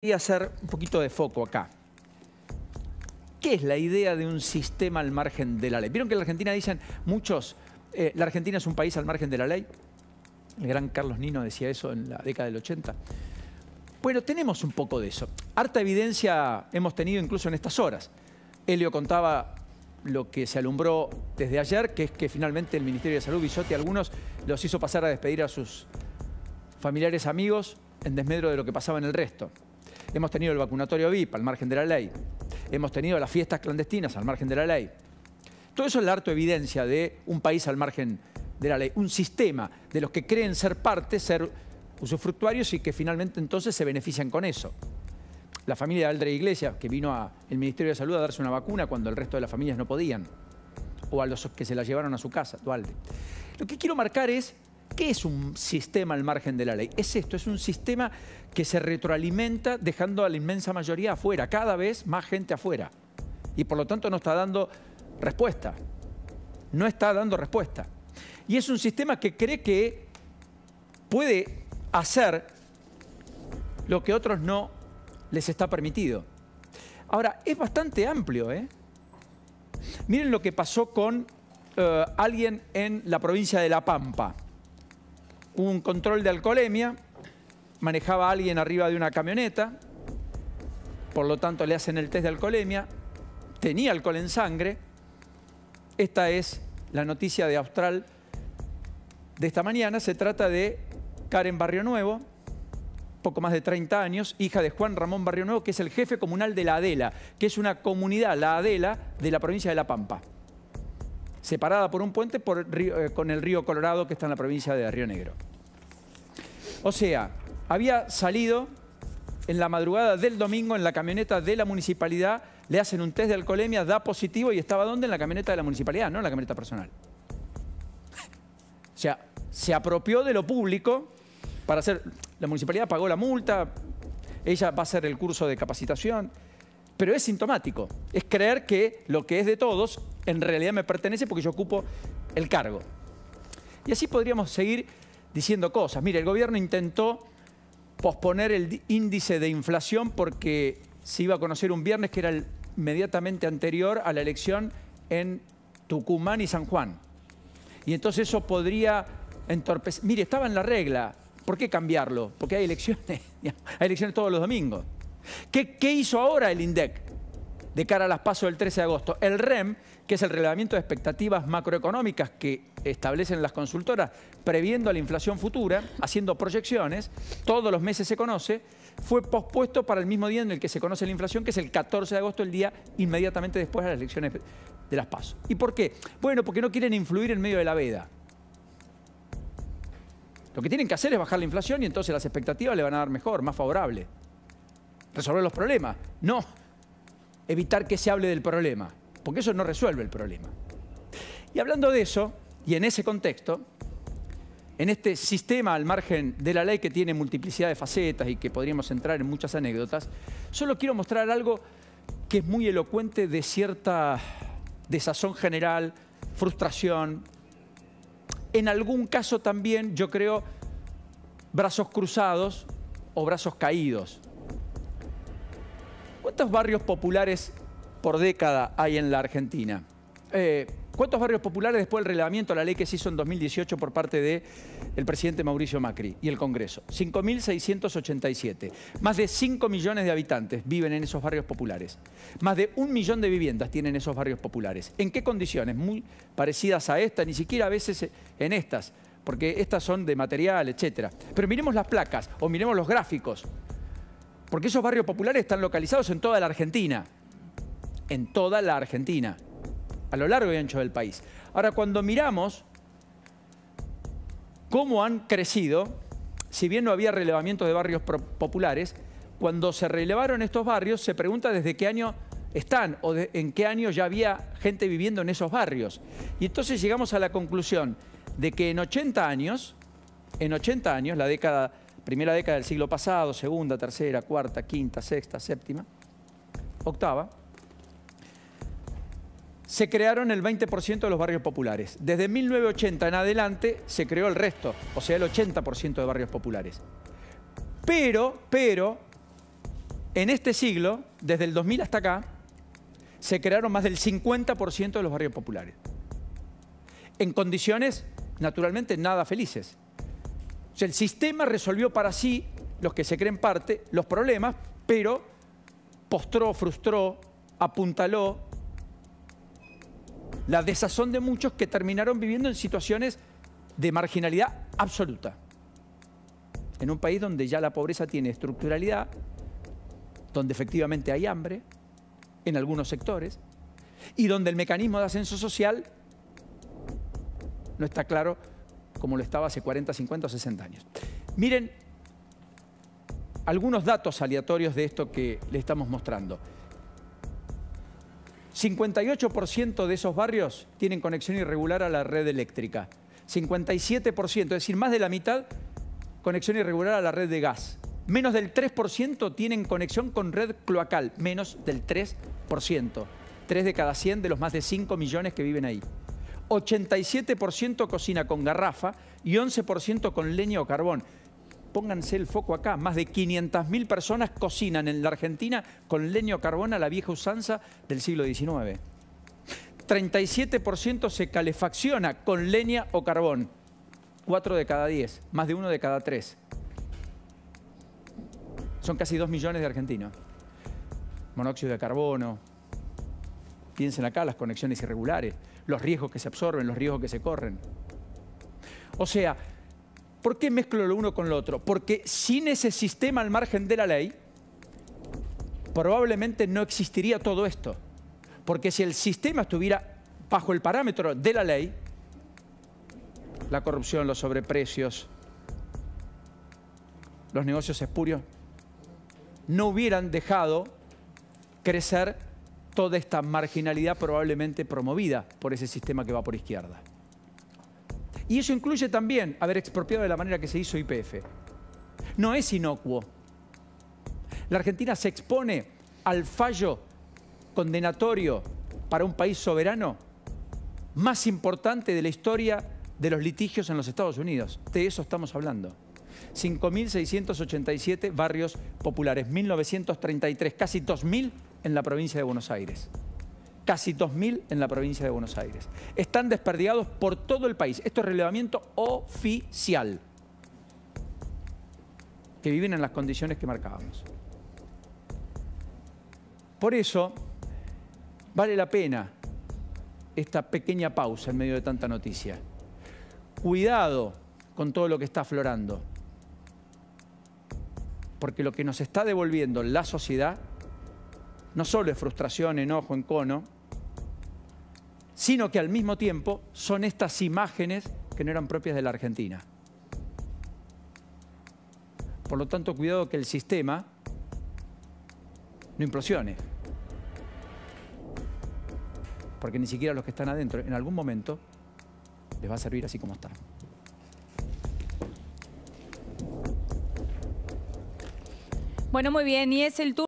Quería hacer un poquito de foco acá. ¿Qué es la idea de un sistema al margen de la ley? Vieron que en la Argentina dicen muchos, eh, la Argentina es un país al margen de la ley. El gran Carlos Nino decía eso en la década del 80. Bueno, tenemos un poco de eso. Harta evidencia hemos tenido incluso en estas horas. Helio contaba lo que se alumbró desde ayer, que es que finalmente el Ministerio de Salud, Bisotti, algunos los hizo pasar a despedir a sus familiares amigos en desmedro de lo que pasaba en el resto. Hemos tenido el vacunatorio VIP al margen de la ley. Hemos tenido las fiestas clandestinas al margen de la ley. Todo eso es la harto evidencia de un país al margen de la ley, un sistema de los que creen ser parte, ser usufructuarios y que finalmente entonces se benefician con eso. La familia de Aldre Iglesias, que vino al Ministerio de Salud a darse una vacuna cuando el resto de las familias no podían, o a los que se la llevaron a su casa, Dualde. Lo que quiero marcar es ¿Qué es un sistema al margen de la ley? Es esto, es un sistema que se retroalimenta dejando a la inmensa mayoría afuera, cada vez más gente afuera. Y por lo tanto no está dando respuesta. No está dando respuesta. Y es un sistema que cree que puede hacer lo que otros no les está permitido. Ahora, es bastante amplio, ¿eh? Miren lo que pasó con eh, alguien en la provincia de La Pampa un control de alcoholemia, manejaba a alguien arriba de una camioneta, por lo tanto le hacen el test de alcoholemia, tenía alcohol en sangre. Esta es la noticia de Austral de esta mañana. Se trata de Karen Barrio Nuevo, poco más de 30 años, hija de Juan Ramón Barrio Nuevo, que es el jefe comunal de La Adela, que es una comunidad, La Adela, de la provincia de La Pampa separada por un puente eh, con el río Colorado que está en la provincia de Río Negro. O sea, había salido en la madrugada del domingo en la camioneta de la municipalidad, le hacen un test de alcoholemia, da positivo y estaba donde? En la camioneta de la municipalidad, no en la camioneta personal. O sea, se apropió de lo público para hacer... La municipalidad pagó la multa, ella va a hacer el curso de capacitación pero es sintomático. Es creer que lo que es de todos en realidad me pertenece porque yo ocupo el cargo. Y así podríamos seguir diciendo cosas. Mire, el gobierno intentó posponer el índice de inflación porque se iba a conocer un viernes que era inmediatamente anterior a la elección en Tucumán y San Juan. Y entonces eso podría entorpecer. Mire, estaba en la regla. ¿Por qué cambiarlo? Porque hay elecciones. hay elecciones todos los domingos. ¿Qué, hizo ahora el INDEC de cara a las pasos del 13 de agosto? El REM, que es el relevamiento de expectativas macroeconómicas que establecen las consultoras, previendo la inflación futura, haciendo proyecciones, todos los meses se conoce, fue pospuesto para el mismo día en el que se conoce la inflación, que es el 14 de agosto, el día inmediatamente después de las elecciones de las pasos. ¿Y por qué? Bueno, porque no quieren influir en medio de la veda. Lo que tienen que hacer es bajar la inflación y entonces las expectativas le van a dar mejor, más favorable resolver los problemas. No, evitar que se hable del problema, porque eso no resuelve el problema. Y hablando de eso, y en ese contexto, en este sistema al margen de la ley que tiene multiplicidad de facetas y que podríamos entrar en muchas anécdotas, solo quiero mostrar algo que es muy elocuente de cierta desazón general, frustración, en algún caso también, yo creo, brazos cruzados o brazos caídos ¿Cuántos barrios populares por década hay en la Argentina? Eh, ¿Cuántos barrios populares después del de la ley que se hizo en 2018 por parte del presidente Mauricio Macri y el Congreso? 5.687. Más de 5 millones de habitantes viven en esos barrios populares. Más de un millón de viviendas tienen esos barrios populares. ¿En qué condiciones? Muy parecidas a esta, ni siquiera a veces en estas, porque estas son de material, etc. Pero miremos las placas o miremos los gráficos. Porque esos barrios populares están localizados en toda la Argentina. En toda la Argentina. A lo largo y ancho del país. Ahora, cuando miramos cómo han crecido, si bien no había relevamiento de barrios populares, cuando se relevaron estos barrios, se pregunta desde qué año están o en qué año ya había gente viviendo en esos barrios. Y entonces llegamos a la conclusión de que en 80 años, en 80 años, la década primera década del siglo pasado, segunda, tercera, cuarta, quinta, sexta, séptima, octava, se crearon el 20% de los barrios populares. Desde 1980 en adelante se creó el resto, o sea, el 80% de barrios populares. Pero, pero, en este siglo, desde el 2000 hasta acá, se crearon más del 50% de los barrios populares. En condiciones, naturalmente, nada felices el sistema resolvió para sí, los que se creen parte, los problemas, pero postró, frustró, apuntaló la desazón de muchos que terminaron viviendo en situaciones de marginalidad absoluta. En un país donde ya la pobreza tiene estructuralidad, donde efectivamente hay hambre en algunos sectores y donde el mecanismo de ascenso social no está claro como lo estaba hace 40, 50 60 años. Miren algunos datos aleatorios de esto que le estamos mostrando. 58% de esos barrios tienen conexión irregular a la red eléctrica. 57%, es decir, más de la mitad, conexión irregular a la red de gas. Menos del 3% tienen conexión con red cloacal, menos del 3%. 3 de cada 100 de los más de 5 millones que viven ahí. 87% cocina con garrafa y 11% con leña o carbón. Pónganse el foco acá, más de 500.000 personas cocinan en la Argentina con leña o carbón a la vieja usanza del siglo XIX. 37% se calefacciona con leña o carbón. 4 de cada 10, más de 1 de cada 3. Son casi 2 millones de argentinos. Monóxido de carbono. Piensen acá las conexiones irregulares los riesgos que se absorben, los riesgos que se corren. O sea, ¿por qué mezclo lo uno con lo otro? Porque sin ese sistema al margen de la ley, probablemente no existiría todo esto. Porque si el sistema estuviera bajo el parámetro de la ley, la corrupción, los sobreprecios, los negocios espurios, no hubieran dejado crecer toda esta marginalidad probablemente promovida por ese sistema que va por izquierda. Y eso incluye también haber expropiado de la manera que se hizo IPF. No es inocuo. La Argentina se expone al fallo condenatorio para un país soberano más importante de la historia de los litigios en los Estados Unidos. De eso estamos hablando. 5.687 barrios populares, 1.933, casi 2.000 en la provincia de Buenos Aires. Casi 2.000 en la provincia de Buenos Aires. Están desperdigados por todo el país. Esto es relevamiento oficial. Que viven en las condiciones que marcábamos. Por eso, vale la pena esta pequeña pausa en medio de tanta noticia. Cuidado con todo lo que está aflorando. Porque lo que nos está devolviendo la sociedad no solo es frustración, enojo, encono, sino que al mismo tiempo son estas imágenes que no eran propias de la Argentina. Por lo tanto, cuidado que el sistema no implosione. Porque ni siquiera los que están adentro, en algún momento, les va a servir así como está. Bueno, muy bien, y es el